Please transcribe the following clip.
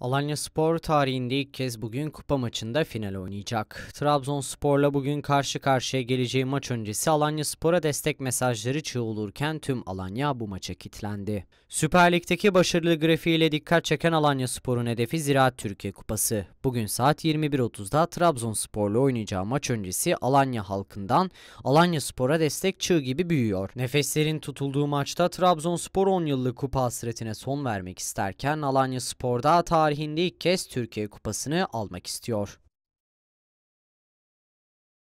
Alanya Spor tarihinde ilk kez bugün kupa maçında final oynayacak. Trabzonspor'la bugün karşı karşıya geleceği maç öncesi Alanya Spor'a destek mesajları çığılırken tüm Alanya bu maça kitlendi. Süper Lig'deki başarılı grafiğiyle dikkat çeken Alanya Spor'un hedefi Ziraat Türkiye Kupası. Bugün saat 21.30'da Trabzonspor'la oynayacağı maç öncesi Alanya halkından Alanya Spor'a destek çığı gibi büyüyor. Nefeslerin tutulduğu maçta Trabzonspor 10 yıllık kupa hasretine son vermek isterken Alanya Spor'da tarih tarihinde ilk kez Türkiye Kupası'nı almak istiyor.